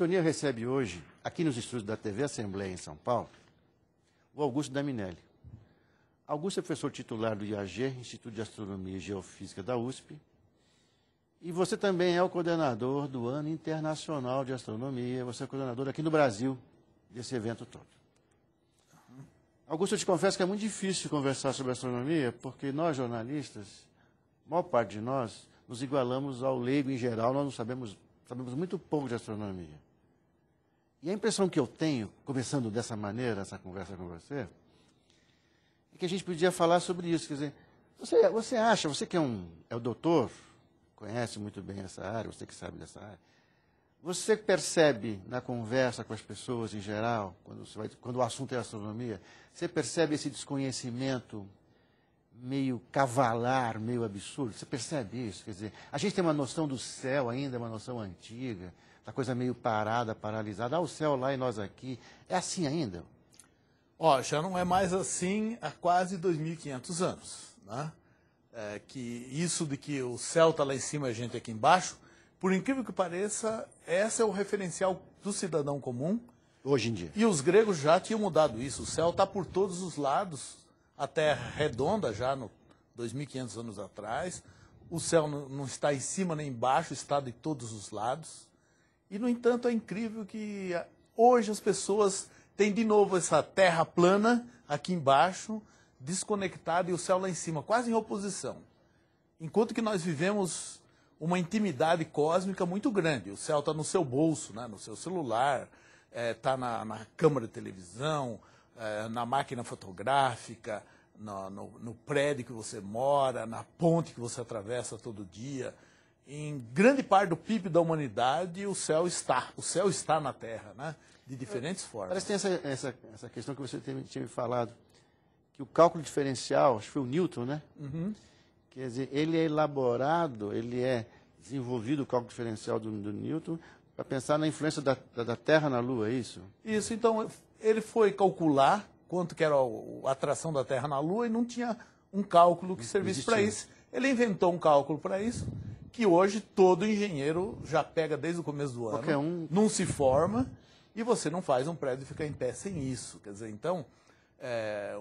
Sintonia recebe hoje, aqui nos estudos da TV Assembleia em São Paulo, o Augusto Daminelli. Augusto é professor titular do IAG, Instituto de Astronomia e Geofísica da USP, e você também é o coordenador do Ano Internacional de Astronomia, você é coordenador aqui no Brasil desse evento todo. Augusto, eu te confesso que é muito difícil conversar sobre astronomia, porque nós jornalistas, a maior parte de nós, nos igualamos ao leigo em geral, nós não sabemos, sabemos muito pouco de astronomia. E a impressão que eu tenho, começando dessa maneira, essa conversa com você, é que a gente podia falar sobre isso. Quer dizer, você, você acha, você que é um é o doutor, conhece muito bem essa área, você que sabe dessa área, você percebe na conversa com as pessoas em geral, quando, vai, quando o assunto é astronomia, você percebe esse desconhecimento meio cavalar, meio absurdo? Você percebe isso? Quer dizer, a gente tem uma noção do céu ainda, uma noção antiga a tá coisa meio parada, paralisada. Ah, o céu lá e nós aqui. É assim ainda? Ó, já não é mais assim há quase 2.500 anos, né? É, que isso de que o céu está lá em cima e a gente aqui embaixo, por incrível que pareça, esse é o referencial do cidadão comum. Hoje em dia. E os gregos já tinham mudado isso. O céu está por todos os lados, a terra redonda já no 2.500 anos atrás. O céu não está em cima nem embaixo, está de todos os lados. E, no entanto, é incrível que ah, hoje as pessoas têm de novo essa terra plana aqui embaixo, desconectada, e o céu lá em cima, quase em oposição. Enquanto que nós vivemos uma intimidade cósmica muito grande. O céu está no seu bolso, né? no seu celular, está é, tá na, na, câmera de televisão, é, na máquina fotográfica, no, no, no prédio que você mora, na ponte que você atravessa todo dia em grande parte do PIB da humanidade o céu está, o céu está na Terra, né? de diferentes formas. Parece que tem essa, essa, essa questão que você tinha, me falado, que o cálculo diferencial, acho que foi o Newton, né? Uhum. Quer dizer, ele é elaborado, ele é desenvolvido o cálculo diferencial do, do Newton para pensar na influência da, da, da, Terra na Lua, é isso? Isso, então ele foi calcular quanto que era a atração da Terra na Lua e não tinha um cálculo que servisse para isso. Ele inventou um cálculo para isso que hoje todo engenheiro já pega desde o começo do ano, Qualquer um... não se forma e você não faz um prédio ficar em pé sem isso. Quer dizer, então, é,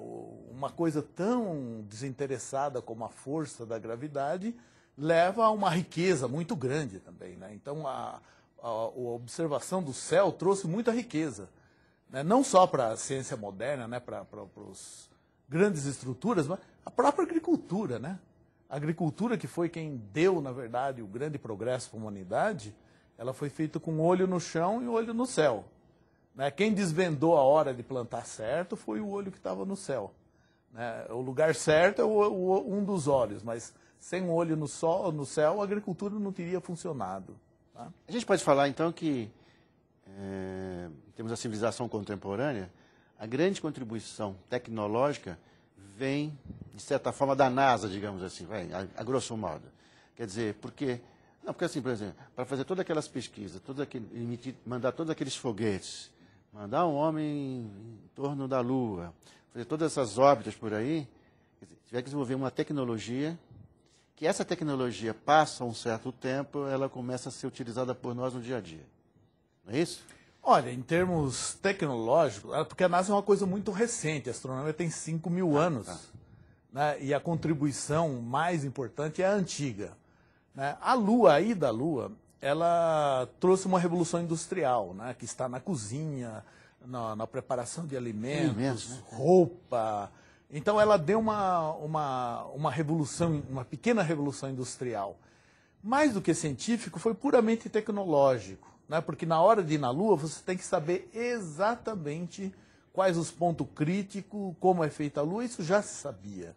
uma coisa tão desinteressada como a força da gravidade leva a uma riqueza muito grande também. Né? Então, a, a, a, observação do céu trouxe muita riqueza, né? não só para a ciência moderna, né? para os grandes estruturas, mas a própria agricultura, né? a agricultura, que foi quem deu, na verdade, o grande progresso para a humanidade, ela foi feita com olho no chão e olho no céu. Né? Quem desvendou a hora de plantar certo foi o olho que estava no céu. Né? O lugar certo é o, o, um dos olhos, mas sem um olho no, sol, no céu, a agricultura não teria funcionado. Tá? A gente pode falar, então, que é, eh, temos a civilização contemporânea, a grande contribuição tecnológica vem de certa forma, da NASA, digamos assim, vai, a, a grosso modo. Quer dizer, porque não, porque assim, por exemplo, para fazer todas aquelas pesquisas, todo aquele, emitir, mandar todos aqueles foguetes, mandar um homem em torno da Lua, fazer todas essas órbitas por aí, dizer, tiver que desenvolver uma tecnologia, que essa tecnologia passa um certo tempo, ela começa a ser utilizada por nós no dia a dia. Não é isso? Olha, em termos tecnológicos, ah, porque a NASA é uma coisa muito recente, a astronomia tem 5 mil ah, anos. Tá né, e a contribuição mais importante é a antiga. Né? A Lua, a ida à Lua, ela trouxe uma revolução industrial, né, que está na cozinha, na, na preparação de alimentos, né? roupa. Então ela deu uma, uma, uma revolução, uma pequena revolução industrial. Mais do que científico, foi puramente tecnológico, né? porque na hora de ir na Lua você tem que saber exatamente quais os pontos críticos, como é feita a Lua, isso já se sabia.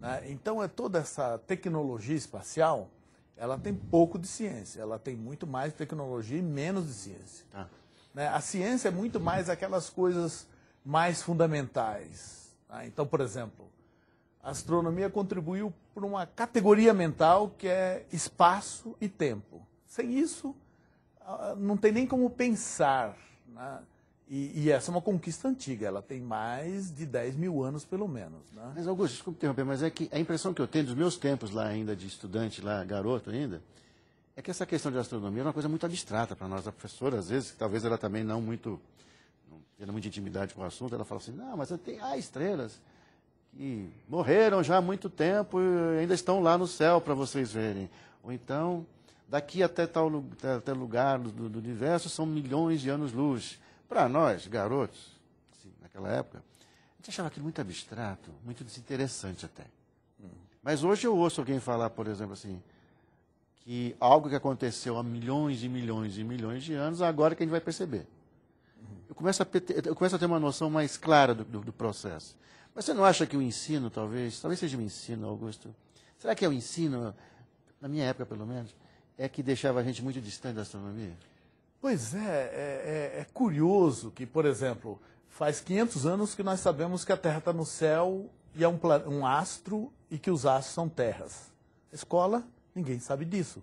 Né? Então, é toda essa tecnologia espacial, ela tem pouco de ciência, ela tem muito mais tecnologia e menos de ciência. Ah. Né? A ciência é muito mais aquelas coisas mais fundamentais. Né? Então, por exemplo, a astronomia contribuiu para uma categoria mental que é espaço e tempo. Sem isso, ah, não tem nem como pensar. Né? E, e, essa é uma conquista antiga, ela tem mais de 10 mil anos, pelo menos. Né? Mas, Augusto, desculpe interromper, mas é que a impressão que eu tenho dos meus tempos lá ainda, de estudante, lá, garoto ainda, é que essa questão de astronomia é uma coisa muito abstrata para nós. A professora, às vezes, talvez ela também não muito, não tendo muita intimidade com o assunto, ela fala assim, não, mas tem, há estrelas que morreram já há muito tempo e ainda estão lá no céu para vocês verem. Ou então, daqui até tal até lugar do, do universo são milhões de anos-luz para nós, garotos, assim, naquela época, a gente achava aquilo muito abstrato, muito desinteressante até. Mas hoje eu ouço alguém falar, por exemplo, assim, que algo que aconteceu há milhões e milhões e milhões de anos, agora é que a gente vai perceber. Eu, começo eu começo a, ter uma noção mais clara do, do, do processo. Mas você não acha que o ensino, talvez, talvez seja o ensino, Augusto, será que é o ensino, na minha época pelo menos, é que deixava a gente muito distante da astronomia? Pois é, é, é, é curioso que, por exemplo, faz 500 anos que nós sabemos que a Terra está no céu e é um, um astro e que os astros são terras. escola, ninguém sabe disso.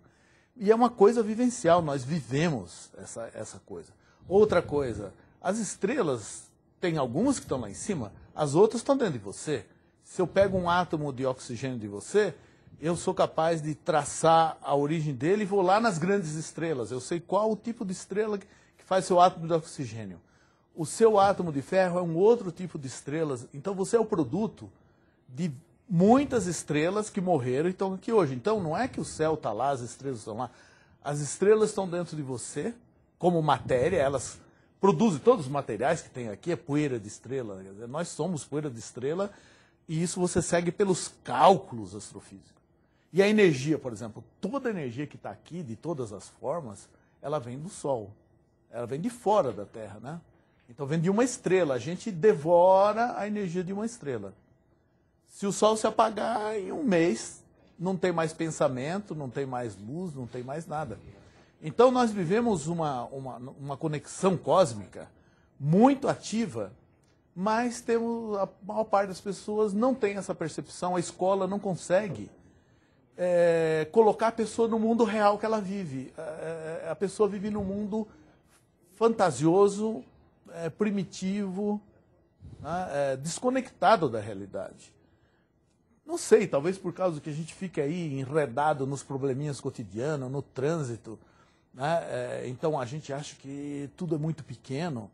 E é uma coisa vivencial, nós vivemos essa, essa coisa. Outra coisa, as estrelas, tem algumas que estão lá em cima, as outras estão dentro de você. Se eu pego um átomo de oxigênio de você, eu sou capaz de traçar a origem dele e vou lá nas grandes estrelas. Eu sei qual o tipo de estrela que faz seu átomo de oxigênio. O seu átomo de ferro é um outro tipo de estrelas. Então você é o produto de muitas estrelas que morreram e estão aqui hoje. Então não é que o céu está lá, as estrelas estão lá. As estrelas estão dentro de você como matéria, elas produzem todos os materiais que tem aqui, é poeira de estrela. Né? Nós somos poeira de estrela e isso você segue pelos cálculos astrofísicos. E a energia, por exemplo, toda a energia que está aqui, de todas as formas, ela vem do Sol. Ela vem de fora da Terra, né? Então vem de uma estrela. A gente devora a energia de uma estrela. Se o Sol se apagar em um mês, não tem mais pensamento, não tem mais luz, não tem mais nada. Então nós vivemos uma, uma, uma conexão cósmica muito ativa, mas temos a maior parte das pessoas não tem essa percepção, a escola não consegue é, colocar a pessoa no mundo real que ela vive. A, é, é, a pessoa vive num mundo fantasioso, é, primitivo, né, é, desconectado da realidade. Não sei, talvez por causa que a gente fica aí enredado nos probleminhas cotidianos, no trânsito. Né, é, então a gente acha que tudo é muito pequeno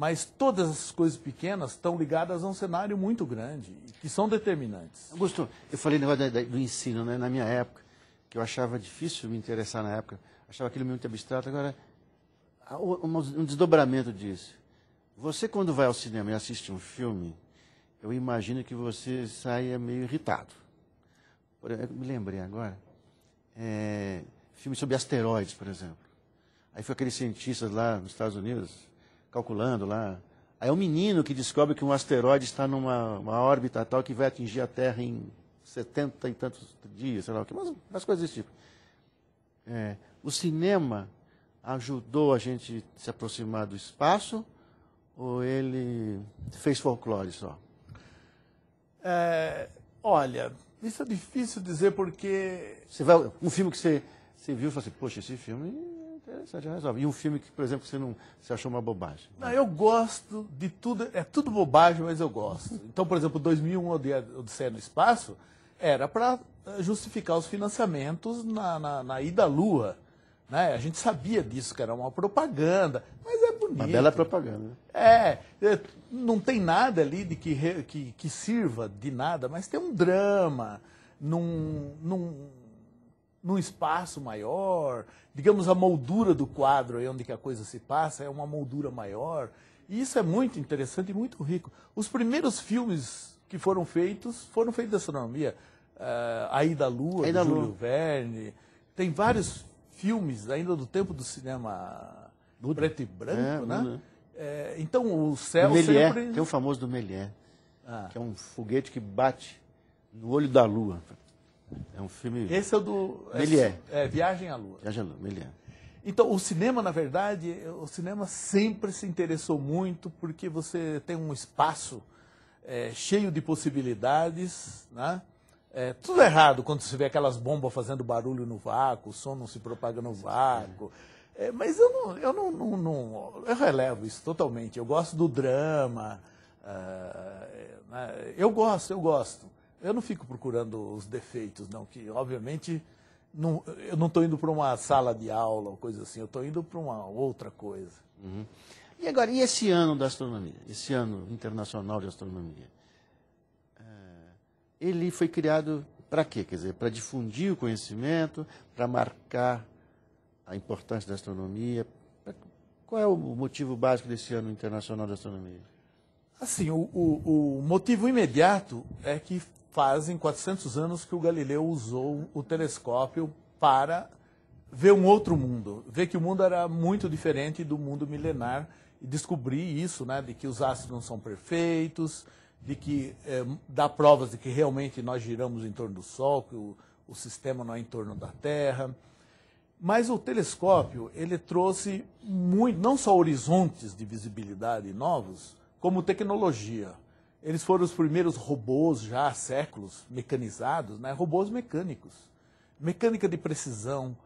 mas todas essas coisas pequenas estão ligadas a um cenário muito grande, que são determinantes. Augusto, eu falei negócio do ensino, né? na minha época, que eu achava difícil me interessar na época, achava aquilo muito abstrato, agora há um desdobramento disso. Você, quando vai ao cinema e assiste um filme, eu imagino que você saia meio irritado. Eu me lembrei agora, é, filme sobre asteroides, por exemplo. Aí foi aqueles cientistas lá nos Estados Unidos, calculando lá. Aí é um menino que descobre que um asteroide está numa órbita tal que vai atingir a Terra em 70 e tantos dias, sei lá o que, coisas desse tipo. É, o cinema ajudou a gente se aproximar do espaço ou ele fez folclore só? É, olha, isso é difícil dizer porque. Você vai, um filme que você, você viu e falou assim, poxa, esse filme Interessante, resolve. E um filme que, por exemplo, você não você achou uma bobagem? Não, eu gosto de tudo, é tudo bobagem, mas eu gosto. Então, por exemplo, 2001 Odisseia no Espaço era para eh, justificar os financiamentos na, na, na ida à Lua. Né? A gente sabia disso, que era uma propaganda, mas é bonito. Uma bela propaganda. É, é não tem nada ali de que, que, que sirva de nada, mas tem um drama, num, num num espaço maior, digamos a moldura do quadro aí onde que a coisa se passa é uma moldura maior. E isso é muito interessante e muito rico. Os primeiros filmes que foram feitos foram feitos da astronomia. Uh, Aí da Lua, Aí da Júlio Lua. Verne. Tem vários filmes ainda do tempo do cinema preto e branco, é, né? É, então o céu sempre... Tem o famoso do Méliès, ah. que é um foguete que bate no olho da Lua. É um filme. Esse é o do. Méliès. É, é, Viagem à Lua. Viagem à Lua, Méliès. Então, o cinema, na verdade, o cinema sempre se interessou muito porque você tem um espaço é, cheio de possibilidades, né? É, tudo errado quando você vê aquelas bombas fazendo barulho no vácuo, o som não se propaga no vácuo. É, mas eu, não, eu não, não, não, eu relevo isso totalmente. Eu gosto do drama. Uh, né? Eu gosto, eu gosto. Eu não fico procurando os defeitos, não, que obviamente não, eu não estou indo para uma sala de aula ou coisa assim, eu estou indo para uma outra coisa. Uhum. E agora, e esse ano da astronomia, esse ano internacional de astronomia? É, ele foi criado para quê? Quer dizer, para difundir o conhecimento, para marcar a importância da astronomia. Qual é o motivo básico desse ano internacional de astronomia? Assim, o, o, o, motivo imediato é que fazem 400 anos que o Galileu usou o telescópio para ver um outro mundo, ver que o mundo era muito diferente do mundo milenar e descobrir isso, né, de que os astros não são perfeitos, de que é, dá provas de que realmente nós giramos em torno do Sol, que o, o sistema não é em torno da Terra. Mas o telescópio ele trouxe muito, não só horizontes de visibilidade novos, como tecnologia. Eles foram os primeiros robôs já há séculos mecanizados, né? robôs mecânicos. Mecânica de precisão,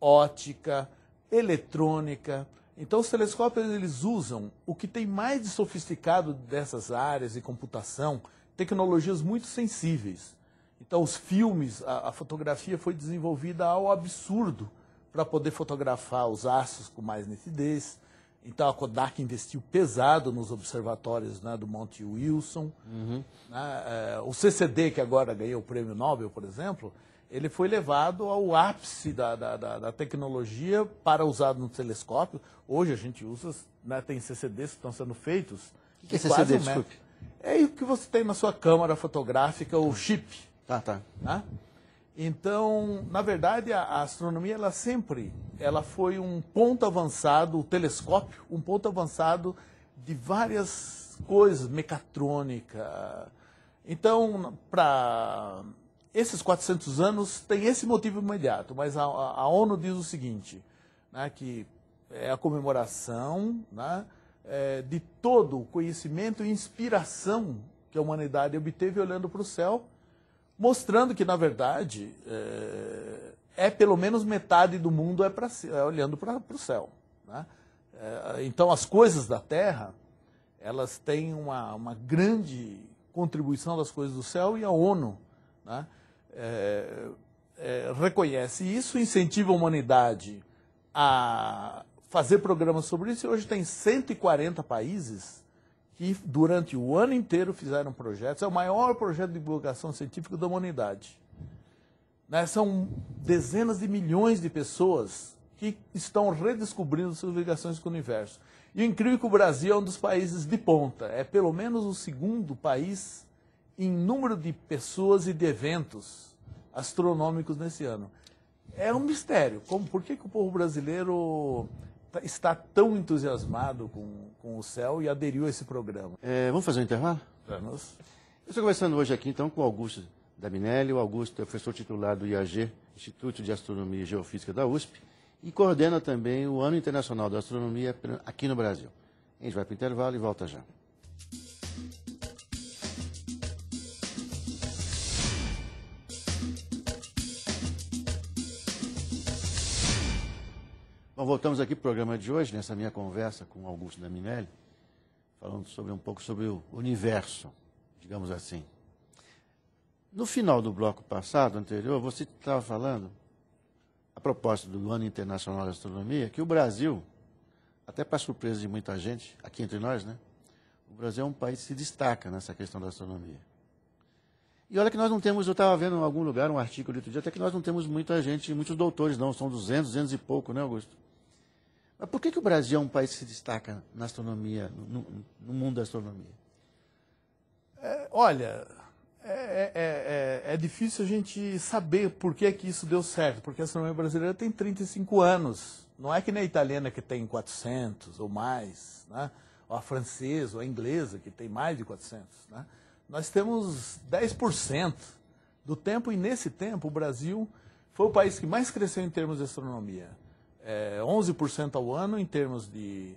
ótica, eletrônica. Então os telescópios eles usam o que tem mais de sofisticado dessas áreas de computação, tecnologias muito sensíveis. Então os filmes, a, a fotografia foi desenvolvida ao absurdo para poder fotografar os astros com mais nitidez, então a Kodak investiu pesado nos observatórios né, do Monte Wilson. Uhum. Né, é, o CCD, que agora ganhou o prêmio Nobel, por exemplo, ele foi levado ao ápice da, da, da, da tecnologia para usado no telescópio. Hoje a gente usa, né, tem CCDs que estão sendo feitos. O que, é CCD, desculpe? É o que você tem na sua câmera fotográfica, o chip. Tá, tá. Né? Então, na verdade, a, a astronomia ela sempre ela foi um ponto avançado, o telescópio, um ponto avançado de várias coisas, mecatrônica. Então, para esses 400 anos, tem esse motivo imediato, mas a, a ONU diz o seguinte, né, que é a comemoração né, é, de todo o conhecimento e inspiração que a humanidade obteve olhando para o céu mostrando que, na verdade, é, é pelo menos metade do mundo é, pra, é olhando para o céu. Né? É, então, as coisas da terra, elas têm uma, uma grande contribuição das coisas do céu e a ONU né? É, é, reconhece isso, incentiva a humanidade a fazer programas sobre isso e hoje tem 140 países que durante o ano inteiro fizeram projetos. É o maior projeto de divulgação científica da humanidade. Né? São dezenas de milhões de pessoas que estão redescobrindo suas ligações com o universo. E o incrível é que o Brasil é um dos países de ponta. É pelo menos o segundo país em número de pessoas e de eventos astronômicos nesse ano. É um mistério. Como, por que, que o povo brasileiro Tá, está tão entusiasmado com, com o céu e aderiu a esse programa. É, vamos fazer um intervalo? Vamos. Eu estou conversando hoje aqui então com o Augusto Daminelli. O Augusto é professor titular do IAG, Instituto de Astronomia e Geofísica da USP, e coordena também o Ano Internacional da Astronomia aqui no Brasil. A gente vai para o intervalo e volta já. Bom, voltamos aqui para o programa de hoje, nessa minha conversa com Augusto Daminelli, falando sobre um pouco sobre o universo, digamos assim. No final do bloco passado, anterior, você estava falando, a propósito do Ano Internacional da Astronomia, que o Brasil, até para surpresa de muita gente, aqui entre nós, né? O Brasil é um país que se destaca nessa questão da astronomia. E olha que nós não temos, eu estava vendo em algum lugar um artigo de outro dia, até que nós não temos muita gente, muitos doutores não, são 200, 200 e pouco, né, Augusto? Mas por que, que o Brasil é um país que se destaca na astronomia, no, no mundo da astronomia? É, olha, é é, é, é, é, difícil a gente saber por que, que isso deu certo, porque a astronomia brasileira tem 35 anos. Não é que nem a italiana que tem 400 ou mais, né? ou a francesa ou a inglesa que tem mais de 400. Né? Nós temos 10% do tempo e nesse tempo o Brasil foi o país que mais cresceu em termos de astronomia é, 11% ao ano em termos de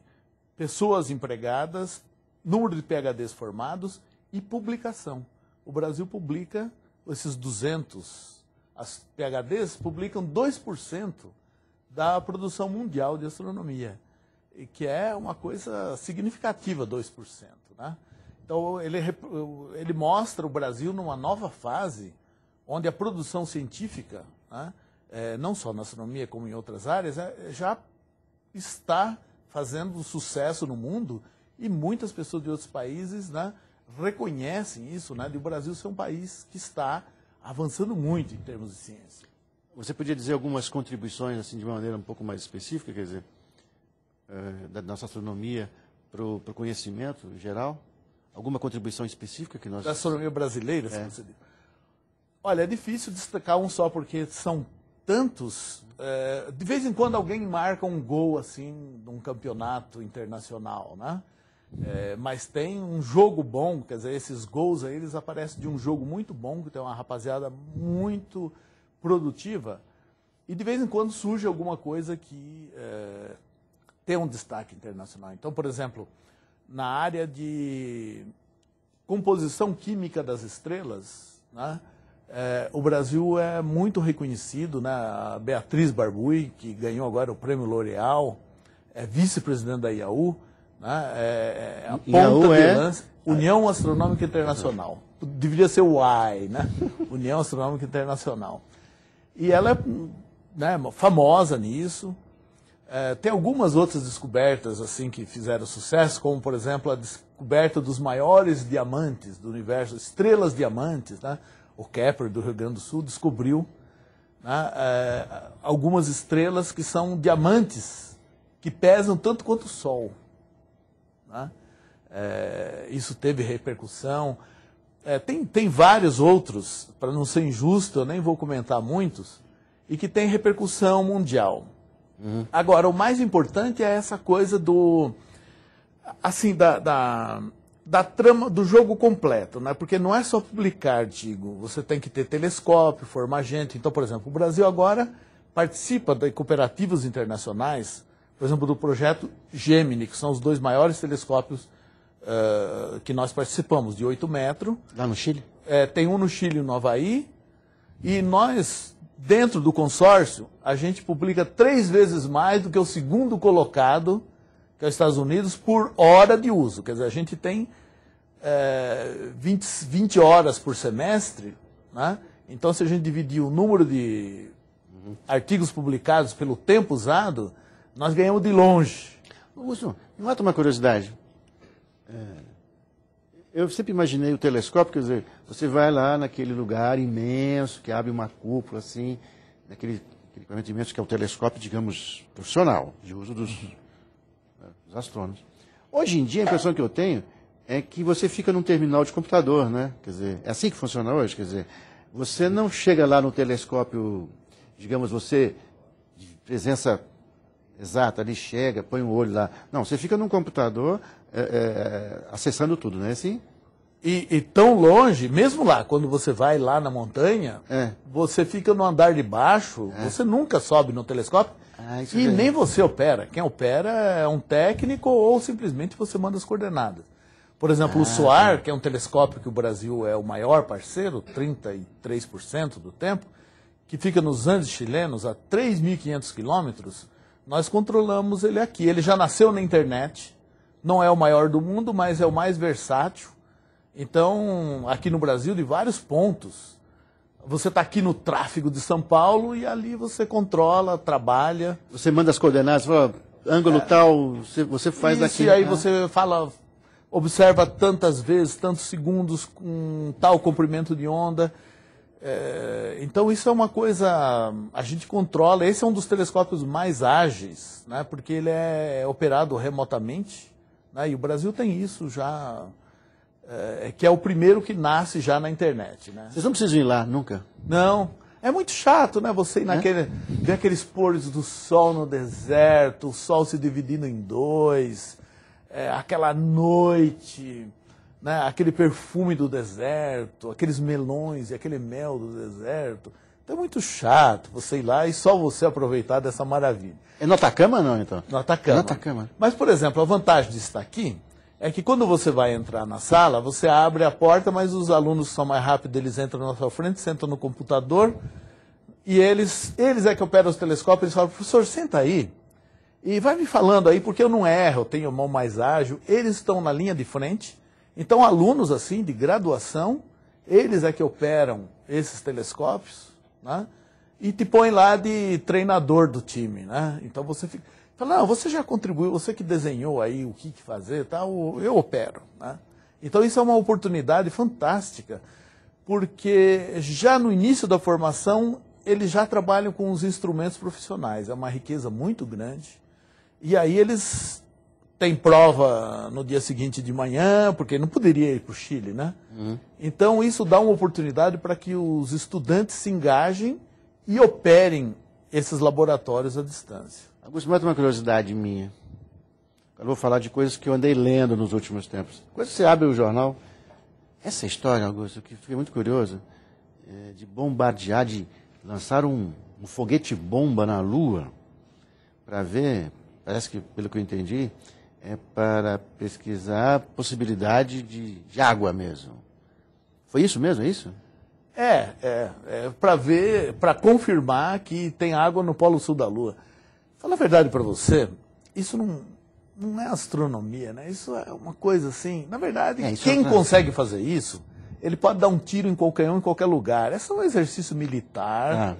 pessoas empregadas, número de PHDs formados e publicação. O Brasil publica esses 200. As PHDs publicam 2% da produção mundial de astronomia, que é uma coisa significativa, 2%. Né? Então, ele, ele mostra o Brasil numa nova fase, onde a produção científica né, é, não só na astronomia como em outras áreas, é, já está fazendo sucesso no mundo e muitas pessoas de outros países né, reconhecem isso, né, de o Brasil ser um país que está avançando muito em termos de ciência. Você podia dizer algumas contribuições, assim, de uma maneira um pouco mais específica, quer dizer, é, da nossa astronomia para o conhecimento geral? Alguma contribuição específica que nós... Da astronomia brasileira, se é. você diz. Olha, é difícil destacar um só, porque são tantos. É, de vez em quando alguém marca um gol assim num campeonato internacional, né? É, mas tem um jogo bom, quer dizer, esses gols aí eles aparecem de um jogo muito bom, que tem uma rapaziada muito produtiva. E de vez em quando surge alguma coisa que é, tem um destaque internacional. Então, por exemplo, na área de composição química das estrelas, né? É, o Brasil é muito reconhecido, né? A Beatriz Barbui, que ganhou agora o prêmio L'Oréal, é vice-presidente da IAU, né? é, é a IAU ponta é... de União Astronômica Internacional. Deveria ser o AI, né? União Astronômica Internacional. E ela é né, famosa nisso. É, tem algumas outras descobertas assim que fizeram sucesso, como por exemplo a descoberta dos maiores diamantes do universo, estrelas diamantes, né? o Kepler do Rio Grande do Sul, descobriu né, é, algumas estrelas que são diamantes, que pesam tanto quanto o Sol. Né? É, isso teve repercussão. É, tem, tem vários outros, para não ser injusto, eu nem vou comentar muitos, e que tem repercussão mundial. Uhum. Agora, o mais importante é essa coisa do. Assim, da, da da trama do jogo completo, né? Porque não é só publicar artigo, você tem que ter telescópio, formar gente. Então, por exemplo, o Brasil agora participa de cooperativas internacionais, por exemplo, do projeto Gemini, que são os dois maiores telescópios uh, que nós participamos, de 8 metros. Lá no Chile? É, tem um no Chile e no Havaí. E nós, dentro do consórcio, a gente publica três vezes mais do que o segundo colocado que é os Estados Unidos, por hora de uso. Quer dizer, a gente tem é, 20, 20 horas por semestre, né? então se a gente dividir o número de artigos publicados pelo tempo usado, nós ganhamos de longe. Augusto, mata uma curiosidade. É, eu sempre imaginei o telescópio, quer dizer, você vai lá naquele lugar imenso, que abre uma cúpula assim, naquele equipamento imenso que é o telescópio, digamos, profissional, de uso dos é, os astrônomos. Hoje em dia, a impressão que eu tenho é que você fica num terminal de computador, né? Quer dizer, é assim que funciona hoje? Quer dizer, você não chega lá no telescópio, digamos, você, de presença exata, ali chega, põe o um olho lá. Não, você fica num computador é, é, acessando tudo, não é assim? E, e, tão longe, mesmo lá, quando você vai lá na montanha, é. você fica no andar de baixo, é. você nunca sobe no telescópio ah, é e nem você opera. Quem opera é um técnico ou simplesmente você manda as coordenadas. Por exemplo, ah, o SOAR, tá. que é um telescópio que o Brasil é o maior parceiro, 33% do tempo, que fica nos Andes chilenos, a 3.500 quilômetros, nós controlamos ele aqui. Ele já nasceu na internet, não é o maior do mundo, mas é o mais versátil então, aqui no Brasil, de vários pontos. Você está aqui no tráfego de São Paulo e ali você controla, trabalha. Você manda as coordenadas, fala, ângulo é, tal, você, faz isso, daqui. E aí ah. você fala, observa tantas vezes, tantos segundos, com tal comprimento de onda. É, então isso é uma coisa, a gente controla. Esse é um dos telescópios mais ágeis, né, porque ele é operado remotamente. Né, e o Brasil tem isso já é, é, que é o primeiro que nasce já na internet. Né? Vocês não precisam ir lá nunca? Não. É muito chato, né? Você ir é? naquele. É? ver aqueles pôres do sol no deserto, o sol se dividindo em dois, é, aquela noite, né? aquele perfume do deserto, aqueles melões e aquele mel do deserto. Então é muito chato você ir lá e só você aproveitar dessa maravilha. É no Atacama não, então? No Atacama. É no Atacama. Mas, por exemplo, a vantagem de estar aqui é que quando você vai entrar na sala, você abre a porta, mas os alunos são mais rápidos, eles entram na sua frente, sentam no computador, e eles, eles é que operam os telescópios, eles falam, professor, senta aí, e vai me falando aí, porque eu não erro, eu tenho mão mais ágil, eles estão na linha de frente, então alunos assim, de graduação, eles é que operam esses telescópios, né? e te põem lá de treinador do time, né? Então você fica... Fala, não, você já contribuiu, você que desenhou aí o que, fazer tal, tá? eu opero. Né? Então isso é uma oportunidade fantástica, porque já no início da formação eles já trabalham com os instrumentos profissionais, é uma riqueza muito grande. E aí eles têm prova no dia seguinte de manhã, porque não poderia ir para o Chile, né? Uhum. Então isso dá uma oportunidade para que os estudantes se engajem e operem esses laboratórios à distância. Augusto, mais uma curiosidade minha. Eu vou falar de coisas que eu andei lendo nos últimos tempos. Quando você abre o jornal, essa história, Augusto, que fiquei muito curioso, é de bombardear, de lançar um, um foguete bomba na Lua para ver, parece que, pelo que eu entendi, é para pesquisar possibilidade de, de água mesmo. Foi isso mesmo, é isso? É, é, é para ver, para confirmar que tem água no Polo Sul da Lua na a verdade para você, isso não, não é astronomia, né? Isso é uma coisa assim. Na verdade, é, é quem é consegue fazer isso, ele pode dar um tiro em qualquer um, em qualquer lugar. É só um exercício militar. Ah.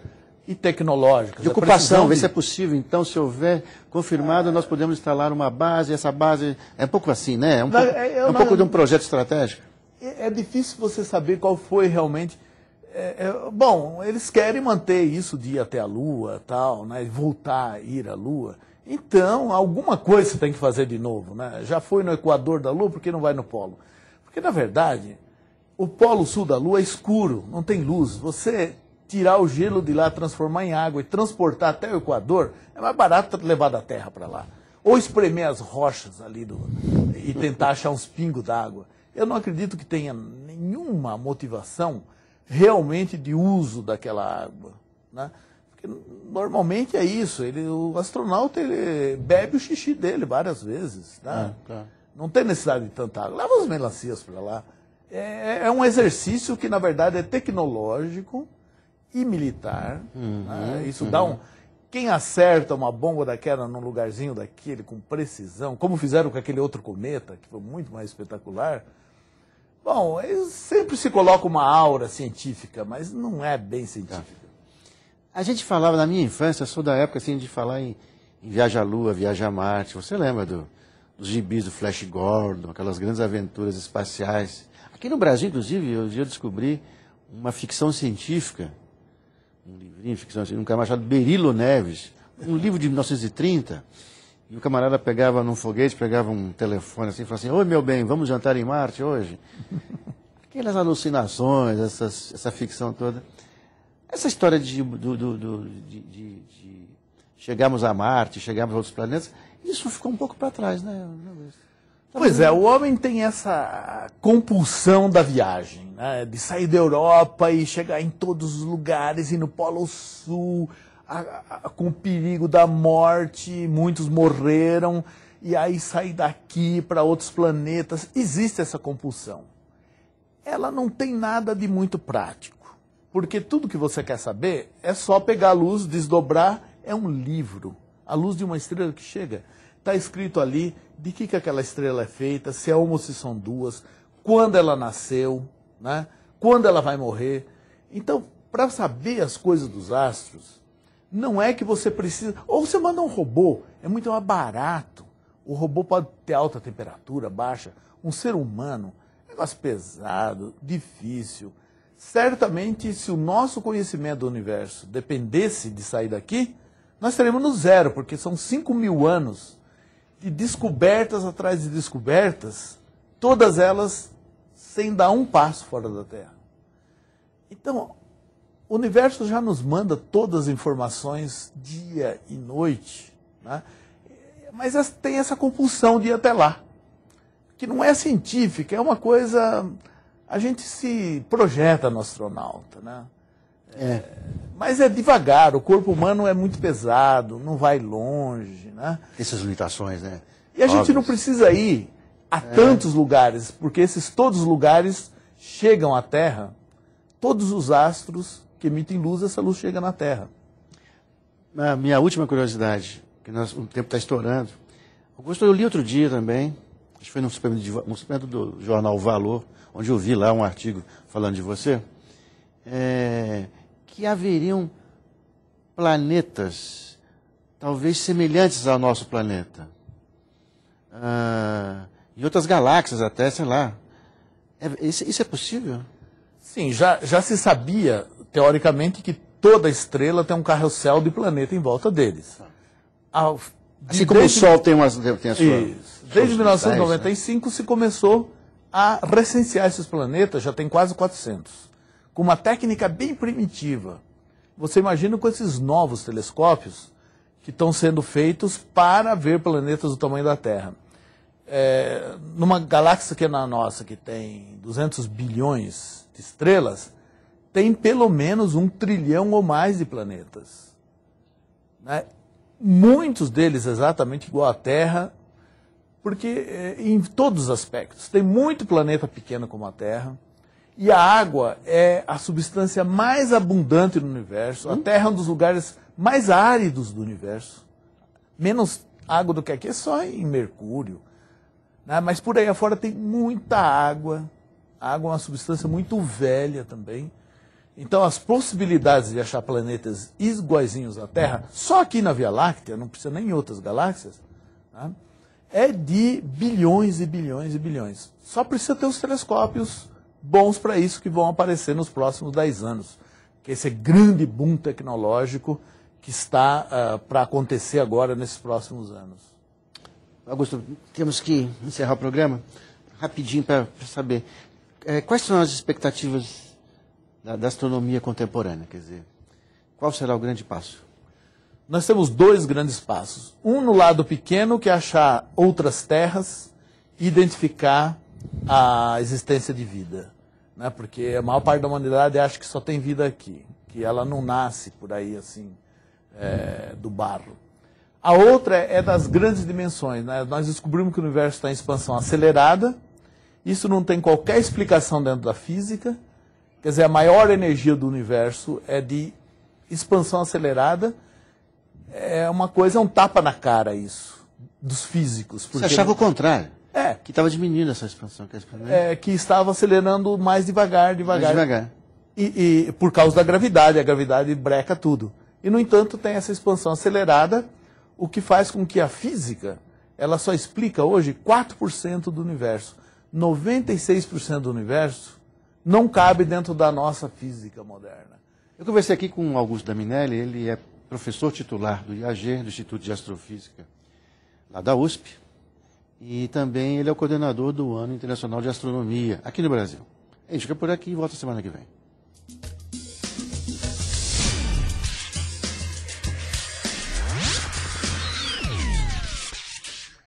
e tecnológico De é ocupação, de... ver se é possível. Então, se houver confirmado, nós podemos instalar uma base. Essa base é um pouco assim, né? É um, não, pouco, é, é um não, pouco de um projeto estratégico. É, é, difícil você saber qual foi realmente é, é, bom, eles querem manter isso de ir até a Lua, tal, né? voltar a ir à Lua. Então, alguma coisa você tem que fazer de novo. Né? Já foi no Equador da Lua, por que não vai no Polo? Porque, na verdade, o Polo Sul da Lua é escuro, não tem luz. Você tirar o gelo de lá, transformar em água e transportar até o Equador, é mais barato levar da Terra para lá. Ou espremer as rochas ali do, e tentar achar uns pingos d'água. Eu não acredito que tenha nenhuma motivação realmente de uso daquela água. Né? Porque normalmente é isso, ele, o astronauta ele bebe o xixi dele várias vezes. Né? É, tá. Não tem necessidade de tanta água. Leva as melancias para lá. É, é, um exercício que, na verdade, é tecnológico e militar. Uhum, né? Isso uhum. dá um. Quem acerta uma bomba daquela num lugarzinho daquele com precisão, como fizeram com aquele outro cometa, que foi muito mais espetacular, Bom, sempre se coloca uma aura científica, mas não é bem científica. A gente falava na minha infância, sou da época assim de falar em, em viaja à Lua, viaja a Marte. Você lembra do, dos gibis do Flash Gordon, aquelas grandes aventuras espaciais? Aqui no Brasil, inclusive, eu, eu descobri uma ficção científica, um livrinho de ficção científica, um cara chamado Berilo Neves, um livro de 1930 e o camarada pegava num foguete, pegava um telefone assim e falava assim, oi meu bem, vamos jantar em Marte hoje? Aquelas alucinações, essas, essa ficção toda. Essa história de, do, do, do, de, de, de chegarmos a Marte, chegarmos a outros planetas, isso ficou um pouco para trás, né? Pois é, o homem tem essa compulsão da viagem, né? de sair da Europa e chegar em todos os lugares, ir no Polo Sul, a, a, com o perigo da morte, muitos morreram, e aí sair daqui para outros planetas. Existe essa compulsão. Ela não tem nada de muito prático, porque tudo que você quer saber é só pegar a luz, desdobrar, é um livro. A luz de uma estrela que chega. Está escrito ali de que, que aquela estrela é feita, se é uma ou se são duas, quando ela nasceu, né? quando ela vai morrer. Então, para saber as coisas dos astros, não é que você precisa. Ou você manda um robô, é muito mais barato. O robô pode ter alta temperatura, baixa. Um ser humano, é um negócio pesado, difícil. Certamente, se o nosso conhecimento do universo dependesse de sair daqui, nós estaremos no zero, porque são 5 mil anos de descobertas atrás de descobertas, todas elas sem dar um passo fora da Terra. Então, o universo já nos manda todas as informações dia e noite, né? mas tem essa compulsão de ir até lá, que não é científica, é uma coisa. A gente se projeta no astronauta, né? É. Mas é devagar, o corpo humano é muito pesado, não vai longe, né? Essas limitações, né? E a Óbvio. gente não precisa ir a é. tantos lugares, porque esses todos os lugares chegam à Terra, todos os astros que emitem luz, essa luz chega na Terra. Ah, minha última curiosidade, que nós, o tempo está estourando. Augusto, eu li outro dia também, acho que foi num suplemento, suplemento do jornal Valor, onde eu vi lá um artigo falando de você, é, que haveriam planetas talvez semelhantes ao nosso planeta. Ah, em outras galáxias até, sei lá. É, isso, isso é possível? Sim, já, já se sabia, teoricamente, que toda estrela tem um carrossel de planeta em volta deles. Tá. Ao, de, assim como desde, o Sol tem, umas, tem a sua... Isso. Desde 1995 né? se começou a recensear esses planetas, já tem quase 400. Com uma técnica bem primitiva. Você imagina com esses novos telescópios que estão sendo feitos para ver planetas do tamanho da Terra. É, numa galáxia que é na nossa, que tem 200 bilhões estrelas, tem pelo menos um trilhão ou mais de planetas. Né? Muitos deles exatamente igual à Terra, porque eh, em todos os aspectos. Tem muito planeta pequeno como a Terra, e a água é a substância mais abundante no universo. A hum? Terra é um dos lugares mais áridos do universo. Menos água do que aqui, é só em Mercúrio. Né? Mas por aí afora tem muita água água é uma substância muito velha também. Então, as possibilidades de achar planetas iguaizinhos à Terra, só aqui na Via Láctea, não precisa nem em outras galáxias, tá? é de bilhões e bilhões e bilhões. Só precisa ter os telescópios bons para isso que vão aparecer nos próximos 10 anos. Que esse é grande boom tecnológico que está uh, ah, para acontecer agora nesses próximos anos. Augusto, temos que encerrar o programa. Rapidinho para saber é, quais são as expectativas da, da astronomia contemporânea? Quer dizer, qual será o grande passo? Nós temos dois grandes passos. Um no lado pequeno, que é achar outras terras, identificar a existência de vida. Né? Porque a maior parte da humanidade acha que só tem vida aqui, que ela não nasce por aí assim, é, do barro. A outra é das grandes dimensões. Né? Nós descobrimos que o universo está em expansão acelerada isso não tem qualquer explicação dentro da física. Quer dizer, a maior energia do universo é de expansão acelerada. É uma coisa, é um tapa na cara isso, dos físicos. Você achava o contrário? É. Que estava diminuindo essa expansão. Que, é expansão. Né? É, que estava acelerando mais devagar, devagar. Mais devagar. E, e por causa da gravidade, a gravidade breca tudo. E, no entanto, tem essa expansão acelerada, o que faz com que a física, ela só explica hoje 4% do universo. 96% do universo não cabe dentro da nossa física moderna. Eu conversei aqui com Augusto Daminelli, ele é professor titular do IAG, do Instituto de Astrofísica, lá da USP, e também ele é o coordenador do Ano Internacional de Astronomia, aqui no Brasil. A gente fica por aqui e volta semana que vem.